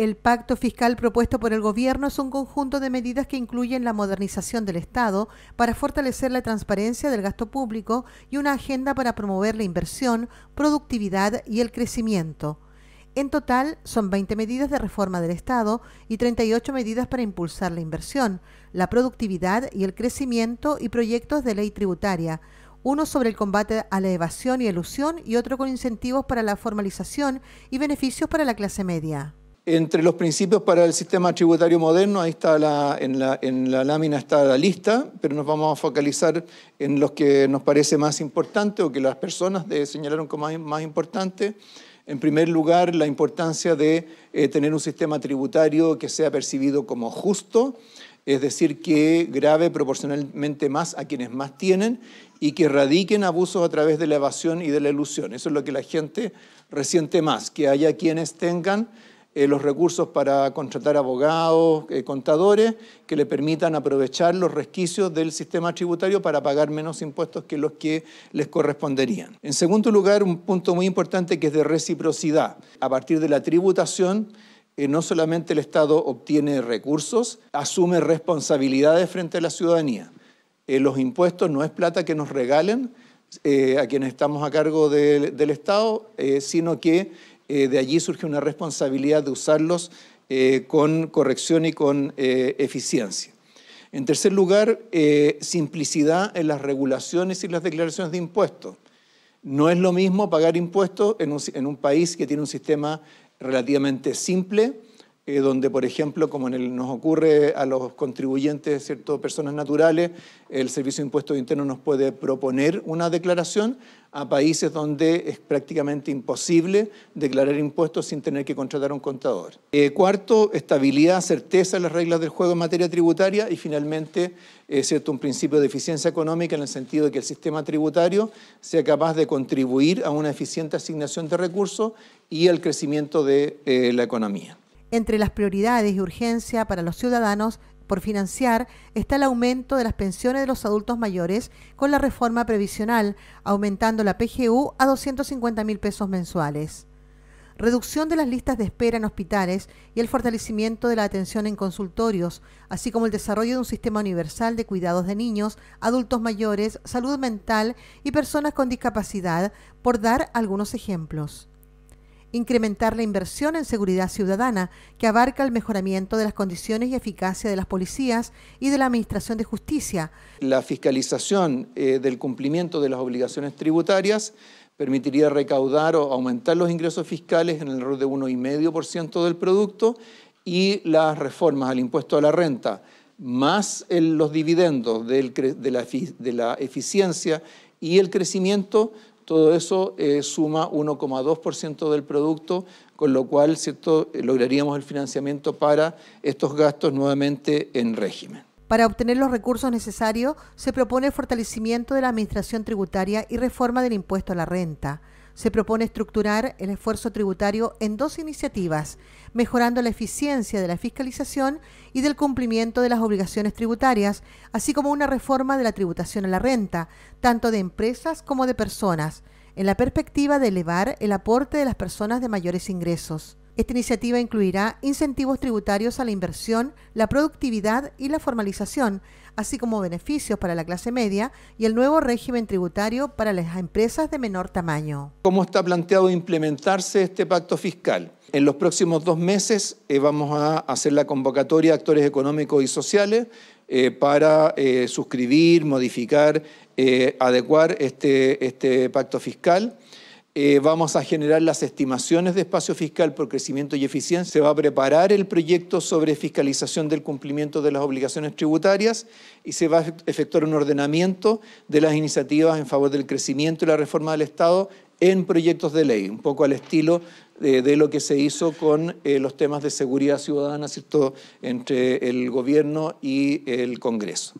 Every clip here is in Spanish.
El pacto fiscal propuesto por el Gobierno es un conjunto de medidas que incluyen la modernización del Estado para fortalecer la transparencia del gasto público y una agenda para promover la inversión, productividad y el crecimiento. En total, son 20 medidas de reforma del Estado y 38 medidas para impulsar la inversión, la productividad y el crecimiento y proyectos de ley tributaria, uno sobre el combate a la evasión y elusión y otro con incentivos para la formalización y beneficios para la clase media. Entre los principios para el sistema tributario moderno, ahí está en, la, lámina está la lista, pero nos vamos a focalizar en los que nos parece más importante o que las personas señalaron como más, importante. En primer lugar, la importancia de eh, tener un sistema tributario que sea percibido como justo, es decir, que grave proporcionalmente más a quienes más tienen y que radiquen abusos a través de la evasión y de la ilusión. Eso es lo que la gente resiente más, que haya quienes tengan eh, los recursos para contratar abogados, eh, contadores, que le permitan aprovechar los resquicios del sistema tributario para pagar menos impuestos que los que les corresponderían. En segundo lugar, un punto muy importante que es de reciprocidad. A partir de la tributación, eh, no solamente el Estado obtiene recursos, asume responsabilidades frente a la ciudadanía. los impuestos no es plata que nos regalen a quienes estamos a cargo del Estado, sino que eh, de allí surge una responsabilidad de usarlos eh, con corrección y con eh, eficiencia. En tercer lugar, simplicidad en las regulaciones y las declaraciones de impuestos. No es lo mismo pagar impuestos en un país que tiene un sistema relativamente simple eh, donde, por ejemplo, como en nos ocurre a los contribuyentes, ¿cierto? personas naturales, el Servicio de Impuestos Internos nos puede proponer una declaración a países donde es prácticamente imposible declarar impuestos sin tener que contratar a un contador. Eh, cuarto, estabilidad, certeza en las reglas del juego en materia tributaria y finalmente eh, cierto, un principio de eficiencia económica en el sentido de que el sistema tributario sea capaz de contribuir a una eficiente asignación de recursos y al crecimiento de la economía. Entre las prioridades y urgencia para los ciudadanos por financiar está el aumento de las pensiones de los adultos mayores con la reforma previsional, aumentando la PGU a 250 mil pesos mensuales. Reducción de las listas de espera en hospitales y el fortalecimiento de la atención en consultorios, así como el desarrollo de un sistema universal de cuidados de niños, adultos mayores, salud mental y personas con discapacidad, por dar algunos ejemplos incrementar la inversión en seguridad ciudadana, que abarca el mejoramiento de las condiciones y eficacia de las policías y de la Administración de Justicia. La fiscalización eh, del cumplimiento de las obligaciones tributarias permitiría recaudar o aumentar los ingresos fiscales en el rol de 1,5% del producto y las reformas al impuesto a la renta, más los dividendos de, la, de la eficiencia y el crecimiento todo eso eh, suma 1,2% del producto, con lo cual eh, lograríamos el financiamiento para estos gastos nuevamente en régimen. Para obtener los recursos necesarios, se propone el fortalecimiento de la administración tributaria y reforma del impuesto a la renta se propone estructurar el esfuerzo tributario en dos iniciativas, mejorando la eficiencia de la fiscalización y del cumplimiento de las obligaciones tributarias, así como una reforma de la tributación a la renta, tanto de empresas como de personas, en la perspectiva de elevar el aporte de las personas de mayores ingresos. Esta iniciativa incluirá incentivos tributarios a la inversión, la productividad y la formalización, así como beneficios para la clase media y el nuevo régimen tributario para las empresas de menor tamaño. ¿Cómo está planteado implementarse este pacto fiscal? En los próximos dos meses eh, vamos a hacer la convocatoria a actores económicos y sociales eh, para eh, suscribir, modificar, adecuar este, este pacto fiscal. Eh, vamos a generar las estimaciones de espacio fiscal por crecimiento y eficiencia, se va a preparar el proyecto sobre fiscalización del cumplimiento de las obligaciones tributarias y se va a efectuar un ordenamiento de las iniciativas en favor del crecimiento y la reforma del Estado en proyectos de ley, un poco al estilo de, lo que se hizo con eh, los temas de seguridad ciudadana, entre el gobierno y el Congreso.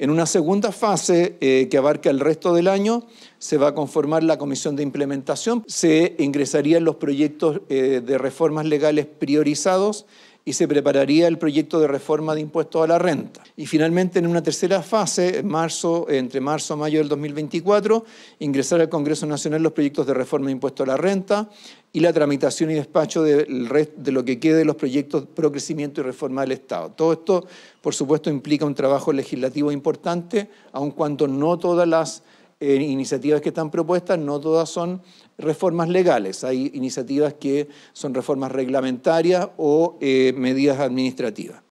En una segunda fase eh, que abarca el resto del año, se va a conformar la comisión de implementación, se ingresarían los proyectos eh, de reformas legales priorizados y se prepararía el proyecto de reforma de impuestos a la renta. Y finalmente, en una tercera fase, marzo, entre marzo y mayo del 2024, ingresar al Congreso Nacional los proyectos de reforma de impuestos a la renta y la tramitación y despacho de, de lo que quede de los proyectos de crecimiento y reforma del Estado. Todo esto, por supuesto, implica un trabajo legislativo importante, aun cuando no todas las eh, iniciativas que están propuestas, no todas son reformas legales, hay iniciativas que son reformas reglamentarias o eh, medidas administrativas.